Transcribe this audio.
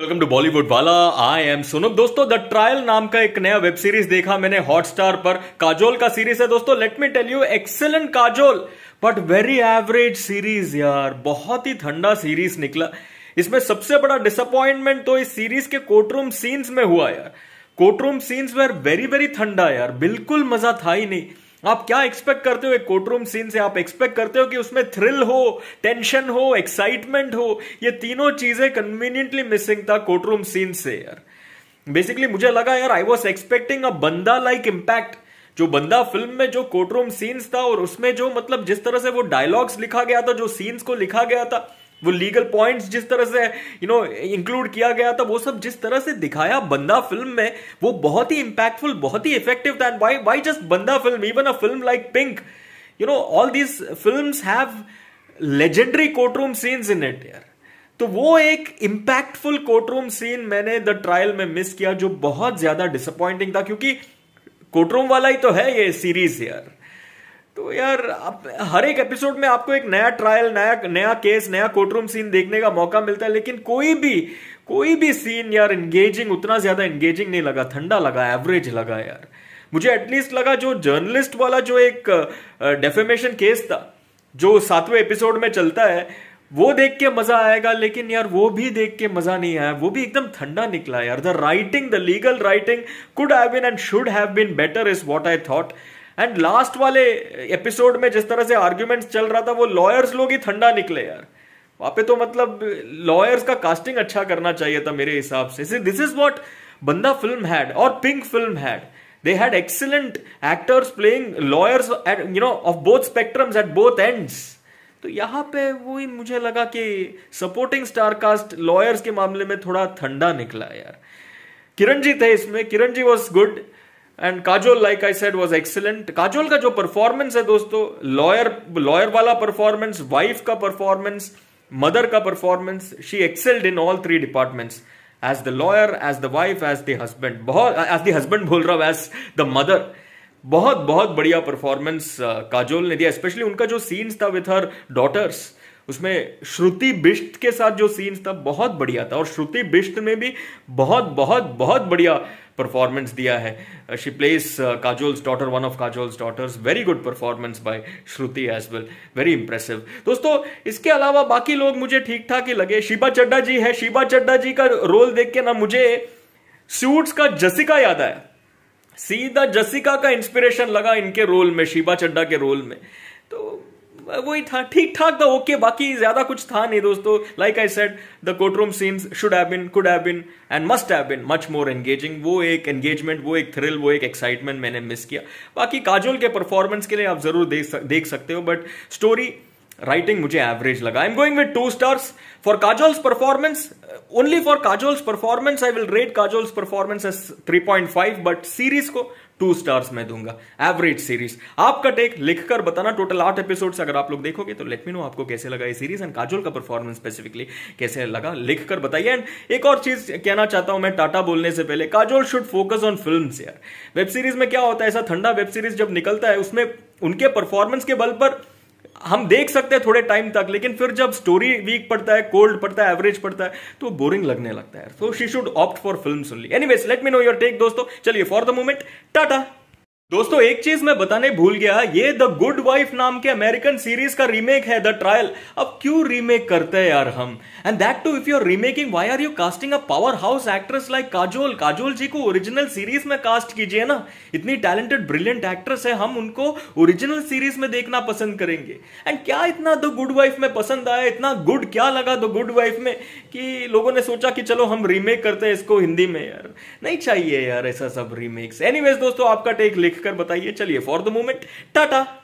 welcome to Bollywood वाला I am सुनब दोस्तों द ट्रायल नाम का एक नया वेब सीरीज देखा मैंने हॉटस्टार पर काजोल का सीरीज है दोस्तों let me tell you excellent Kajol but very average series यार बहुत ही ठंडा सीरीज निकला इसमें सबसे बड़ा डिसअपॉइंटमेंट तो इस सीरीज के कोर्टरूम सीन्स में हुआ यार courtroom scenes were very very ठंडा यार बिल्कुल मजा था ही नहीं आप क्या एक्सपेक्ट करते हो एक कोर्टरूम सीन से आप एक्सपेक्ट करते हो कि उसमें थ्रिल हो टेंशन हो एक्साइटमेंट हो ये तीनों चीजें कन्वीनियंटली मिसिंग था कोर्टरूम सीन से यार बेसिकली मुझे लगा यार आई वॉज एक्सपेक्टिंग अ बंदा लाइक इम्पैक्ट जो बंदा फिल्म में जो कोर्टरूम सीन्स था और उसमें जो मतलब जिस तरह से वो डायलॉग्स लिखा गया था जो सीन्स को लिखा गया था वो लीगल पॉइंट्स जिस तरह से यू नो इंक्लूड किया गया था वो सब जिस तरह से दिखाया बंदा फिल्म में वो बहुत ही इंपैक्टफुल बहुत ही इफेक्टिव था and why why just Bandaa film even a film like pink you know all these film have legendary courtroom scenes in it यार तो वो एक इंपैक्टफुल कोर्टरूम सीन मैंने द ट्रायल में मिस किया जो बहुत ज्यादा डिसअपॉइंटिंग था क्योंकि कोर्टरूम वाला ही तो है ये सीरीज यार तो यार आप हर एक एपिसोड में आपको एक नया ट्रायल नया नया केस नया कोर्टरूम सीन देखने का मौका मिलता है लेकिन कोई भी कोई भी सीन यार एंगेजिंग उतना ज़्यादा एंगेजिंग नहीं लगा ठंडा लगा एवरेज लगा यार मुझे एटलीस्ट लगा जो जर्नलिस्ट वाला जो एक डेफेमेशन केस था जो सातवें एपिसोड में चलता है वो देख के मजा आएगा लेकिन यार वो भी देख के मजा नहीं आया वो भी एकदम ठंडा निकला यार the writing the legal writing could have been and should have been better is what I thought and last वाले एपिसोड में जिस तरह से आर्ग्यूमेंट्स चल रहा था वो लॉयर्स लोग ही ठंडा निकले यार वहां पे तो मतलब लॉयर्स का कास्टिंग अच्छा करना चाहिए था मेरे हिसाब से this is what Bandaa film had और pink film had they had excellent actors playing lawyers at you know of both spectrums at both ends तो यहाँ पे वो ही मुझे लगा कि सपोर्टिंग स्टार कास्ट लॉयर्स के मामले में थोड़ा ठंडा निकला यार किरण जी थे इसमें Kiran ji was good and Kajol like I said was excellent Kajol का जो परफॉर्मेंस है दोस्तों लॉयर लॉयर वाला परफॉर्मेंस वाइफ का परफॉर्मेंस मदर का performance she excelled in all three departments as the lawyer as the wife as the husband बहुत as the husband बोल रहा हूं एज द मदर बहुत बहुत बढ़िया परफॉर्मेंस काजोल uh, ने दिया स्पेशली उनका जो सीन्स था विथ हर डॉटर्स उसमें श्रुति बिष्ट के साथ जो सीन्स था बहुत बढ़िया था और श्रुति बिष्ट में भी बहुत बहुत बहुत बढ़िया परफॉर्मेंस दिया है she plays Kajol's daughter one of Kajol's daughters very good performance by Shruti as well very impressive दोस्तों इसके अलावा बाकी लोग मुझे ठीक ठाक ही लगे शिबा चड्डा जी है शिबा चड्डा जी का रोल देख के ना मुझे सूट्स का जसिका याद आया सीधा जसिका का इंस्पिरेशन लगा इनके रोल में शिबा चड्डा के रोल में वही था ठीक ठाक था ओके बाकी ज्यादा कुछ था नहीं दोस्तों like I said the courtroom scenes should have been could have been and must have been much more engaging वो एक एंगेजमेंट वो एक थ्रिल वो एक एक्साइटमेंट मैंने मिस किया बाकी काजोल के परफॉर्मेंस के लिए आप जरूर देख सकते हो बट स्टोरी राइटिंग मुझे एवरेज लगा I am going with two stars for Kajol's performance only for Kajol's performance I will rate Kajol's performance as five but series को टू स्टार्स मैं दूंगा एवरेज सीरीज आपका टेक लिखकर बताना टोटल आठ एपिसोड अगर आप लोग देखोगे तो लेट मी नो आपको कैसे लगा ये सीरीज एंड काजोल का परफॉर्मेंस स्पेसिफिकली कैसे लगा लिखकर बताइए एंड एक और चीज कहना चाहता हूं मैं टाटा बोलने से पहले Kajol should focus on film web series में क्या होता है ऐसा ठंडा वेब सीरीज जब निकलता है उसमें उनके परफॉर्मेंस के बल पर हम देख सकते हैं थोड़े टाइम तक लेकिन फिर जब स्टोरी वीक पड़ता है कोल्ड पड़ता है एवरेज पड़ता है तो बोरिंग लगने लगता है so she should opt for film only anyways let me know your take दोस्तों चलिए फॉर द मोमेंट टाटा दोस्तों एक चीज मैं बताने भूल गया ये द गुड वाइफ नाम के अमेरिकन सीरीज का रीमेक है द ट्रायल अब क्यों रीमेक करते हैं यार हम and that too if you are remaking why are you casting a powerhouse actress like Kajol Kajol ji को ओरिजिनल सीरीज में कास्ट कीजिए ना इतनी टैलेंटेड ब्रिलियंट एक्ट्रेस है हम उनको ओरिजिनल सीरीज में देखना पसंद करेंगे एंड क्या इतना द गुड वाइफ में पसंद आया इतना गुड क्या लगा द गुड वाइफ में कि लोगों ने सोचा कि चलो हम रीमेक करते हैं इसको हिंदी में यार नहीं चाहिए यार ऐसा सब रीमेक्स एनीवेज दोस्तों आपका टेक लिख कर बताइए चलिए फॉर द मोमेंट टाटा